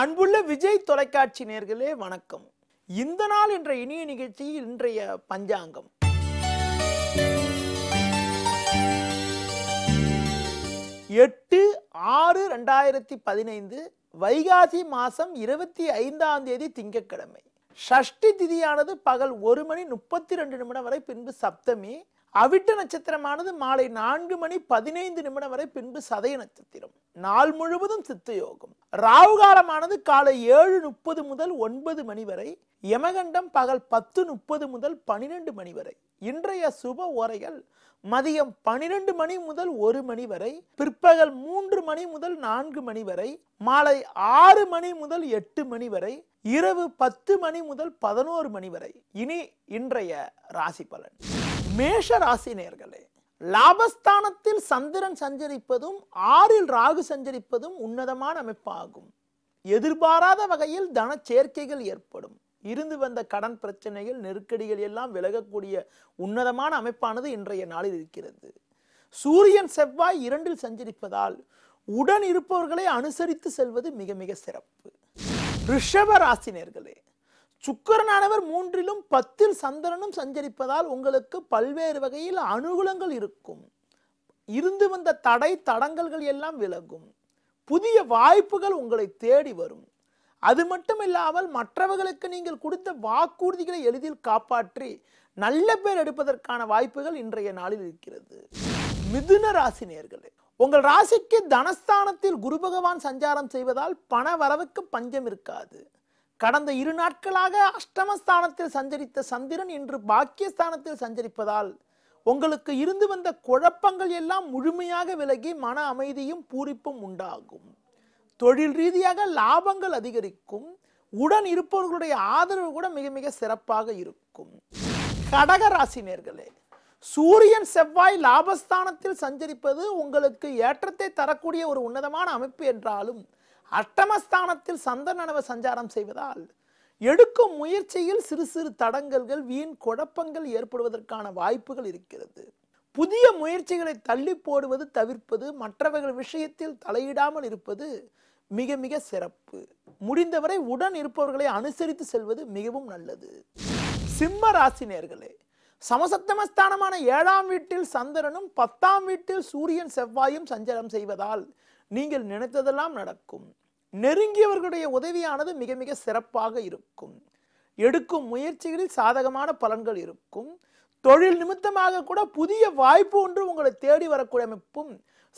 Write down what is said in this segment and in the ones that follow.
அன்புள்ள விஜய் தொலைக்காட்சி நேர்களே வணக்கம் இந்த நாள் என்ற இனிய நிகழ்ச்சி இன்றைய பஞ்சாங்கம் எட்டு ஆறு ரெண்டாயிரத்தி பதினைந்து வைகாசி மாதம் இருபத்தி ஐந்தாம் தேதி திங்கட்கிழமை ஷஷ்டி திதியானது பகல் ஒரு மணி முப்பத்தி ரெண்டு நிமிடம் வரை பின்பு சப்தமி அவிட்ட நட்சத்திரமானது மாலை நான்கு மணி பதினைந்து நிமிடம் வரை பின்பு சதய நட்சத்திரம் நாள் முழுவதும் சித்தயோகம் யோகம் ராவுகாலமானது காலை ஏழு முப்பது முதல் ஒன்பது மணி வரை யமகண்டம் பகல் பத்து முப்பது முதல் பனிரெண்டு மணி வரை இன்றைய சுப உரைகள் மதியம் பனிரெண்டு மணி முதல் ஒரு மணி வரை பிற்பகல் மூன்று மணி முதல் நான்கு மணி வரை மாலை ஆறு மணி முதல் எட்டு மணி வரை இரவு பத்து மணி முதல் பதினோரு மணி வரை இனி இன்றைய ராசி பலன் மேஷ ராசி நேர்களே லாபஸ்தானத்தில் சந்திரன் சஞ்சரிப்பதும் ஆறில் ராகு சஞ்சரிப்பதும் உன்னதமான அமைப்பாகும் எதிர்பாராத வகையில் தன சேர்க்கைகள் ஏற்படும் இருந்து வந்த கடன் பிரச்சனைகள் நெருக்கடிகள் எல்லாம் விலகக்கூடிய உன்னதமான அமைப்பானது இன்றைய நாளில் இருக்கிறது சூரியன் செவ்வாய் இரண்டில் சஞ்சரிப்பதால் உடன் இருப்பவர்களை அனுசரித்து செல்வது மிக மிக சிறப்பு ரிஷப ராசினியர்களே சுக்கரனானவர் மூன்றிலும் பத்தில் சந்திரனும் சஞ்சரிப்பதால் உங்களுக்கு பல்வேறு வகையில் அனுகூலங்கள் இருக்கும் இருந்து வந்த தடை தடங்கல்கள் எல்லாம் விலகும் புதிய வாய்ப்புகள் உங்களை தேடி வரும் அது மட்டும் இல்லாமல் மற்றவர்களுக்கு நீங்கள் கொடுத்த வாக்குறுதிகளை எளிதில் காப்பாற்றி நல்ல பேர் எடுப்பதற்கான வாய்ப்புகள் இன்றைய நாளில் இருக்கிறது மிதுன ராசினியர்களே உங்கள் ராசிக்கு தனஸ்தானத்தில் குரு பகவான் சஞ்சாரம் செய்வதால் பண வரவுக்கு பஞ்சம் இருக்காது கடந்த இரு நாட்களாக அஷ்டமஸ்தானத்தில் சஞ்சரித்த சந்திரன் இன்று பாக்கியஸ்தானத்தில் சஞ்சரிப்பதால் உங்களுக்கு இருந்து வந்த குழப்பங்கள் எல்லாம் முழுமையாக விலகி மன அமைதியும் பூரிப்பும் உண்டாகும் தொழில் ரீதியாக லாபங்கள் அதிகரிக்கும் உடன் இருப்பவர்களுடைய ஆதரவு கூட மிக மிக சிறப்பாக இருக்கும் கடக ராசினியர்களே சூரியன் செவ்வாய் லாபஸ்தானத்தில் சஞ்சரிப்பது உங்களுக்கு ஏற்றத்தை தரக்கூடிய ஒரு உன்னதமான அமைப்பு என்றாலும் அட்டமஸ்தானத்தில் சந்தனவ சஞ்சாரம் செய்வதால் எடுக்கும் முயற்சியில் சிறு சிறு தடங்கல்கள் வீண் குழப்பங்கள் ஏற்படுவதற்கான வாய்ப்புகள் இருக்கிறது புதிய முயற்சிகளை தள்ளி போடுவது தவிர்ப்பது மற்றவர்கள் விஷயத்தில் தலையிடாமல் இருப்பது மிக மிக சிறப்பு முடிந்தவரை உடன் இருப்பவர்களை அனுசரித்து செல்வது மிகவும் நல்லது சிம்ம ராசினியர்களே சமசத்தமஸ்தானமான ஏழாம் வீட்டில் சந்திரனும் பத்தாம் வீட்டில் சூரியன் செவ்வாயும் சஞ்சலம் செய்வதால் நீங்கள் நினைத்ததெல்லாம் நடக்கும் நெருங்கியவர்களுடைய உதவியானது மிக மிக சிறப்பாக இருக்கும் எடுக்கும் முயற்சிகளில் சாதகமான பலன்கள் இருக்கும் தொழில் நிமித்தமாக கூட புதிய வாய்ப்பு ஒன்று உங்களை தேடி வரக்கூடிய அமைப்பும்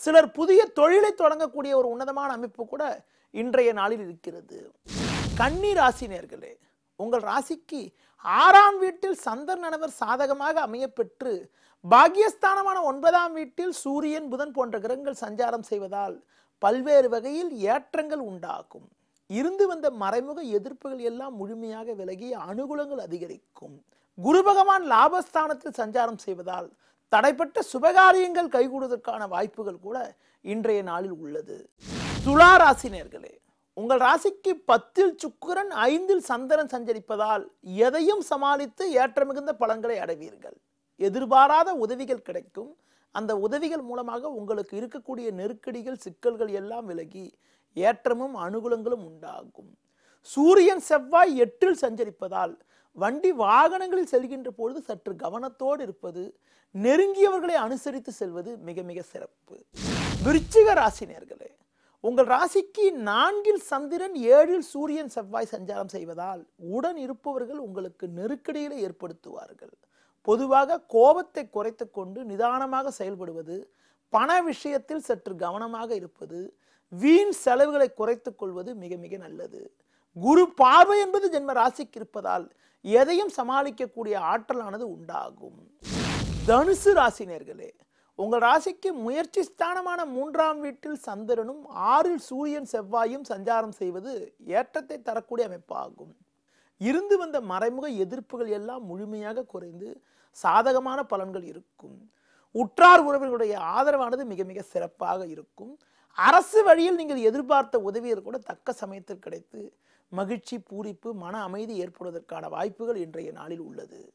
சிலர் புதிய தொழிலை தொடங்கக்கூடிய ஒரு உன்னதமான அமைப்பு கூட இன்றைய நாளில் இருக்கிறது கன்னி ராசினியர்களே உங்கள் ராசிக்கு ஆறாம் வீட்டில் சந்தர் நனவர் சாதகமாக அமையப்பெற்று பாகியஸ்தானமான ஒன்பதாம் வீட்டில் சூரியன் புதன் போன்ற கிரகங்கள் சஞ்சாரம் செய்வதால் பல்வேறு வகையில் ஏற்றங்கள் உண்டாகும் இருந்து வந்த மறைமுக எதிர்ப்புகள் எல்லாம் முழுமையாக விலகி அனுகூலங்கள் அதிகரிக்கும் குரு பகவான் லாபஸ்தானத்தில் சஞ்சாரம் செய்வதால் தடைப்பட்ட சுபகாரியங்கள் கைகூடுவதற்கான வாய்ப்புகள் கூட இன்றைய நாளில் உள்ளது துளாராசினியர்களே உங்கள் ராசிக்கு பத்தில் சுக்குரன் ஐந்தில் சந்திரன் சஞ்சரிப்பதால் எதையும் சமாளித்து ஏற்ற மிகுந்த பலன்களை அடைவீர்கள் எதிர்பாராத உதவிகள் கிடைக்கும் அந்த உதவிகள் மூலமாக உங்களுக்கு இருக்கக்கூடிய நெருக்கடிகள் சிக்கல்கள் எல்லாம் விலகி ஏற்றமும் அனுகூலங்களும் உண்டாகும் சூரியன் செவ்வாய் எட்டில் சஞ்சரிப்பதால் வண்டி வாகனங்களில் செல்கின்ற பொழுது சற்று கவனத்தோடு இருப்பது நெருங்கியவர்களை அனுசரித்து செல்வது மிக மிக சிறப்பு விருச்சிக ராசினியர்கள் உங்கள் ராசிக்கு நான்கில் சந்திரன் ஏழில் சூரியன் செவ்வாய் சஞ்சாரம் செய்வதால் உடன் இருப்பவர்கள் உங்களுக்கு நெருக்கடியில் ஏற்படுத்துவார்கள் பொதுவாக கோபத்தை குறைத்து கொண்டு நிதானமாக செயல்படுவது பண விஷயத்தில் சற்று கவனமாக இருப்பது வீண் செலவுகளை குறைத்து கொள்வது மிக மிக நல்லது குரு பார்வை என்பது ஜென்ம ராசிக்கு இருப்பதால் எதையும் சமாளிக்கக்கூடிய ஆற்றலானது உண்டாகும் தனுசு ராசினியர்களே உங்கள் ராசிக்கு முயற்சி ஸ்தானமான மூன்றாம் வீட்டில் சந்திரனும் ஆறில் சூரியன் செவ்வாயும் சஞ்சாரம் செய்வது ஏற்றத்தை தரக்கூடிய அமைப்பாகும் இருந்து வந்த மறைமுக எதிர்ப்புகள் எல்லாம் முழுமையாக குறைந்து சாதகமான பலன்கள் இருக்கும் உற்றார் உறவினர்களுடைய ஆதரவானது மிக மிக சிறப்பாக இருக்கும் அரசு வழியில் நீங்கள் எதிர்பார்த்த உதவியர் கூட தக்க சமயத்தில் கிடைத்து மகிழ்ச்சி பூரிப்பு மன அமைதி ஏற்படுவதற்கான வாய்ப்புகள் இன்றைய நாளில் உள்ளது